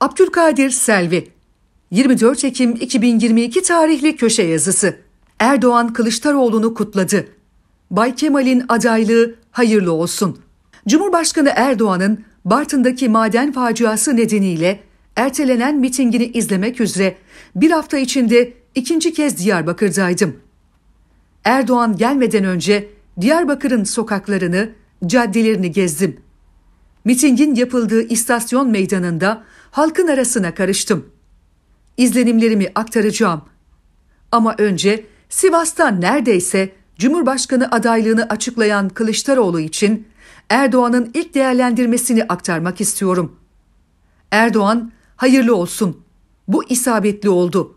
Abdülkadir Selvi 24 Ekim 2022 tarihli köşe yazısı. Erdoğan Kılıçdaroğlu'nu kutladı. Bay Kemal'in adaylığı hayırlı olsun. Cumhurbaşkanı Erdoğan'ın Bartın'daki maden faciası nedeniyle ertelenen mitingini izlemek üzere bir hafta içinde ikinci kez Diyarbakır'daydım. Erdoğan gelmeden önce Diyarbakır'ın sokaklarını, caddelerini gezdim. Mitingin yapıldığı istasyon meydanında halkın arasına karıştım. İzlenimlerimi aktaracağım. Ama önce Sivas'ta neredeyse Cumhurbaşkanı adaylığını açıklayan Kılıçdaroğlu için Erdoğan'ın ilk değerlendirmesini aktarmak istiyorum. Erdoğan, hayırlı olsun. Bu isabetli oldu.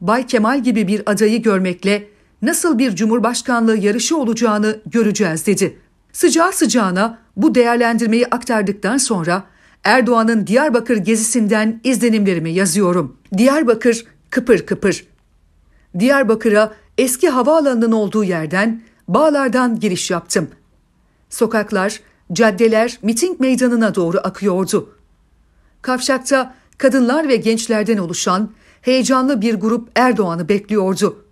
Bay Kemal gibi bir adayı görmekle nasıl bir cumhurbaşkanlığı yarışı olacağını göreceğiz dedi. Sıcağı sıcağına bu değerlendirmeyi aktardıktan sonra Erdoğan'ın Diyarbakır gezisinden izlenimlerimi yazıyorum. Diyarbakır kıpır kıpır. Diyarbakır'a eski havaalanının olduğu yerden, bağlardan giriş yaptım. Sokaklar, caddeler miting meydanına doğru akıyordu. Kavşakta kadınlar ve gençlerden oluşan heyecanlı bir grup Erdoğan'ı bekliyordu.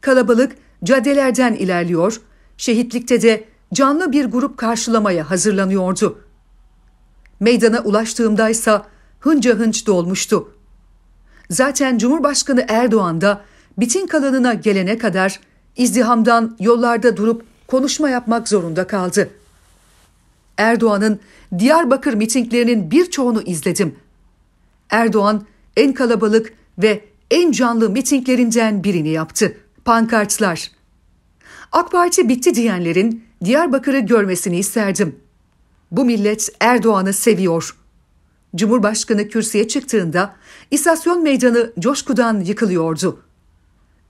Kalabalık caddelerden ilerliyor, şehitlikte de canlı bir grup karşılamaya hazırlanıyordu. Meydana ulaştığımdaysa hınca hınç dolmuştu. Zaten Cumhurbaşkanı Erdoğan da bitin kalanına gelene kadar izdihamdan yollarda durup konuşma yapmak zorunda kaldı. Erdoğan'ın Diyarbakır mitinglerinin birçoğunu izledim. Erdoğan en kalabalık ve en canlı mitinglerinden birini yaptı. Pankartlar. AK Parti bitti diyenlerin Diyarbakır'ı görmesini isterdim. Bu millet Erdoğan'ı seviyor. Cumhurbaşkanı kürsüye çıktığında istasyon meydanı coşkudan yıkılıyordu.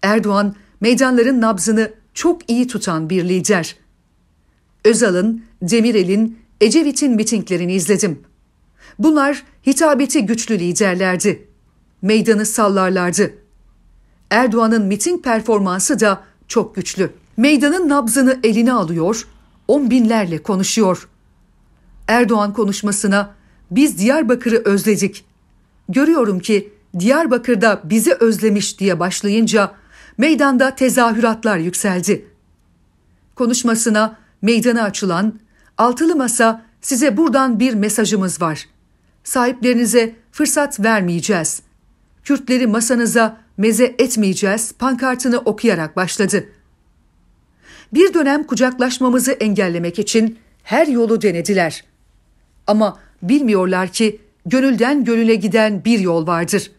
Erdoğan meydanların nabzını çok iyi tutan bir lider. Özal'ın, Demirel'in, Ecevit'in mitinglerini izledim. Bunlar hitabeti güçlü liderlerdi. Meydanı sallarlardı. Erdoğan'ın miting performansı da çok güçlü. Meydanın nabzını eline alıyor, on binlerle konuşuyor.'' Erdoğan konuşmasına biz Diyarbakır'ı özledik. Görüyorum ki Diyarbakır'da bizi özlemiş diye başlayınca meydanda tezahüratlar yükseldi. Konuşmasına meydana açılan altılı masa size buradan bir mesajımız var. Sahiplerinize fırsat vermeyeceğiz. Kürtleri masanıza meze etmeyeceğiz pankartını okuyarak başladı. Bir dönem kucaklaşmamızı engellemek için her yolu denediler.'' Ama bilmiyorlar ki gönülden gönüle giden bir yol vardır.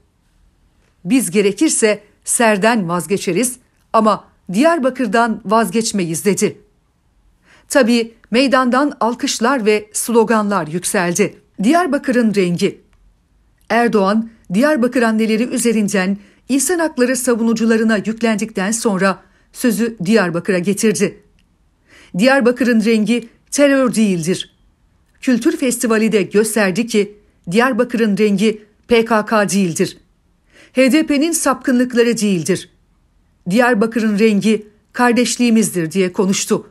Biz gerekirse serden vazgeçeriz ama Diyarbakır'dan vazgeçmeyiz dedi. Tabii meydandan alkışlar ve sloganlar yükseldi. Diyarbakır'ın rengi. Erdoğan, Diyarbakır anneleri üzerinden insan hakları savunucularına yüklendikten sonra sözü Diyarbakır'a getirdi. Diyarbakır'ın rengi terör değildir. Kültür Festivali de gösterdi ki Diyarbakır'ın rengi PKK değildir. HDP'nin sapkınlıkları değildir. Diyarbakır'ın rengi kardeşliğimizdir diye konuştu.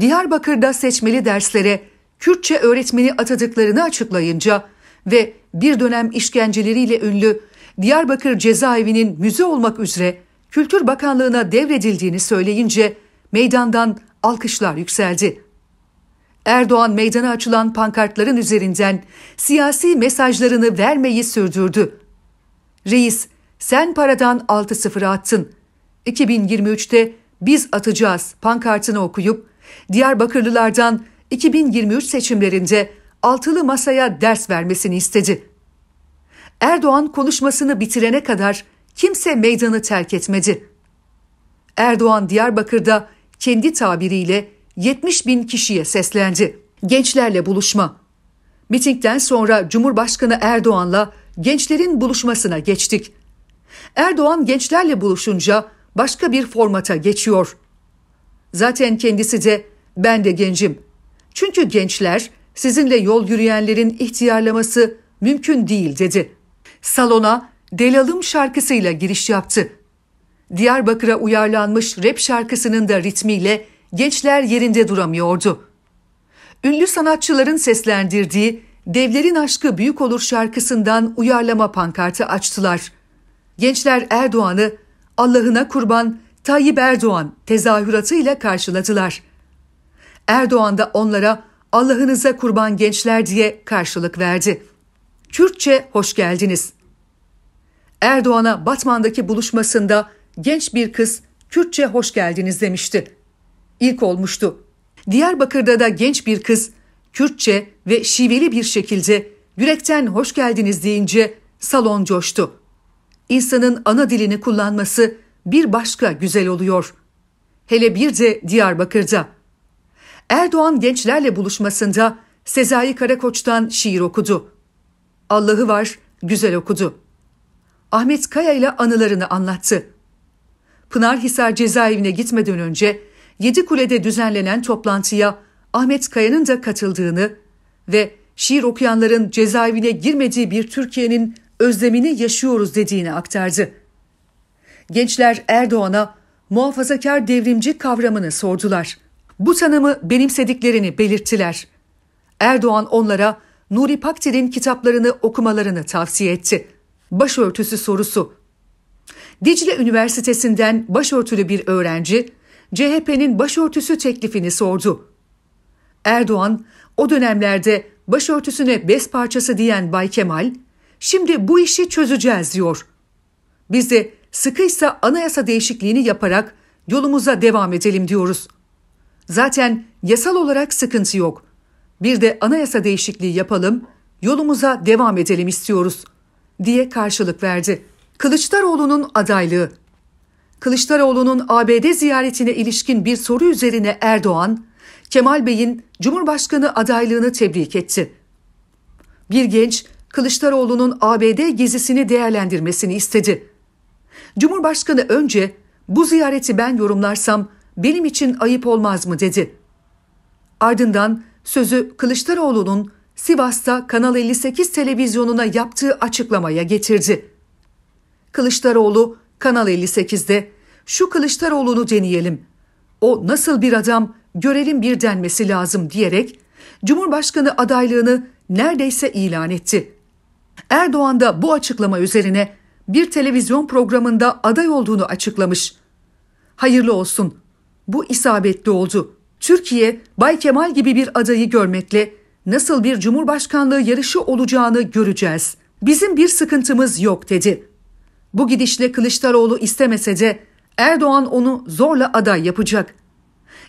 Diyarbakır'da seçmeli derslere Kürtçe öğretmeni atadıklarını açıklayınca ve bir dönem işkenceleriyle ünlü Diyarbakır cezaevinin müze olmak üzere Kültür Bakanlığı'na devredildiğini söyleyince meydandan alkışlar yükseldi. Erdoğan meydana açılan pankartların üzerinden siyasi mesajlarını vermeyi sürdürdü. Reis, sen paradan 6 sıfır attın. 2023'te biz atacağız pankartını okuyup Diyarbakırlılardan 2023 seçimlerinde altılı masaya ders vermesini istedi. Erdoğan konuşmasını bitirene kadar kimse meydanı terk etmedi. Erdoğan Diyarbakır'da kendi tabiriyle 70 bin kişiye seslendi. Gençlerle buluşma. Mitingden sonra Cumhurbaşkanı Erdoğan'la gençlerin buluşmasına geçtik. Erdoğan gençlerle buluşunca başka bir formata geçiyor. Zaten kendisi de ben de gencim. Çünkü gençler sizinle yol yürüyenlerin ihtiyarlaması mümkün değil dedi. Salona Delalım şarkısıyla giriş yaptı. Diyarbakır'a uyarlanmış rap şarkısının da ritmiyle gençler yerinde duramıyordu. Ünlü sanatçıların seslendirdiği Devlerin Aşkı Büyük Olur şarkısından uyarlama pankartı açtılar. Gençler Erdoğan'ı Allah'ına kurban Tayyip Erdoğan tezahüratıyla karşıladılar. Erdoğan da onlara Allah'ınıza kurban gençler diye karşılık verdi. Kürtçe hoş geldiniz. Erdoğan'a Batman'daki buluşmasında genç bir kız Kürtçe hoş geldiniz demişti ilk olmuştu. Diyarbakır'da da genç bir kız Kürtçe ve şiveli bir şekilde yürekten hoş geldiniz deyince salon coştu. İnsanın ana dilini kullanması bir başka güzel oluyor. Hele bir de Diyarbakır'da. Erdoğan gençlerle buluşmasında Sezai Karakoç'tan şiir okudu. Allah'ı var, güzel okudu. Ahmet Kaya ile anılarını anlattı. Pınar Pınarhisar cezaevine gitmeden önce Yedi kulede düzenlenen toplantıya Ahmet Kaya'nın da katıldığını ve şiir okuyanların cezaevine girmediği bir Türkiye'nin özlemini yaşıyoruz dediğini aktardı. Gençler Erdoğan'a muhafazakar devrimci kavramını sordular. Bu tanımı benimsediklerini belirttiler. Erdoğan onlara Nuri Pakdil'in kitaplarını okumalarını tavsiye etti. Başörtüsü sorusu. Dicle Üniversitesi'nden başörtülü bir öğrenci CHP'nin başörtüsü teklifini sordu. Erdoğan o dönemlerde başörtüsüne bez parçası diyen Bay Kemal, şimdi bu işi çözeceğiz diyor. Biz de sıkıysa anayasa değişikliğini yaparak yolumuza devam edelim diyoruz. Zaten yasal olarak sıkıntı yok. Bir de anayasa değişikliği yapalım, yolumuza devam edelim istiyoruz diye karşılık verdi. Kılıçdaroğlu'nun adaylığı Kılıçdaroğlu'nun ABD ziyaretine ilişkin bir soru üzerine Erdoğan, Kemal Bey'in Cumhurbaşkanı adaylığını tebrik etti. Bir genç Kılıçdaroğlu'nun ABD gezisini değerlendirmesini istedi. Cumhurbaşkanı önce bu ziyareti ben yorumlarsam benim için ayıp olmaz mı dedi. Ardından sözü Kılıçdaroğlu'nun Sivas'ta Kanal 58 televizyonuna yaptığı açıklamaya getirdi. Kılıçdaroğlu Kanal 58'de şu Kılıçdaroğlu'nu deneyelim. O nasıl bir adam görelim bir denmesi lazım diyerek Cumhurbaşkanı adaylığını neredeyse ilan etti. Erdoğan da bu açıklama üzerine bir televizyon programında aday olduğunu açıklamış. Hayırlı olsun. Bu isabetli oldu. Türkiye Bay Kemal gibi bir adayı görmekle nasıl bir cumhurbaşkanlığı yarışı olacağını göreceğiz. Bizim bir sıkıntımız yok dedi. Bu gidişle Kılıçdaroğlu istemese de Erdoğan onu zorla aday yapacak.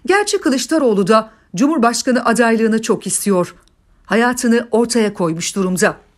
Gerçi Kılıçdaroğlu da Cumhurbaşkanı adaylığını çok istiyor. Hayatını ortaya koymuş durumda.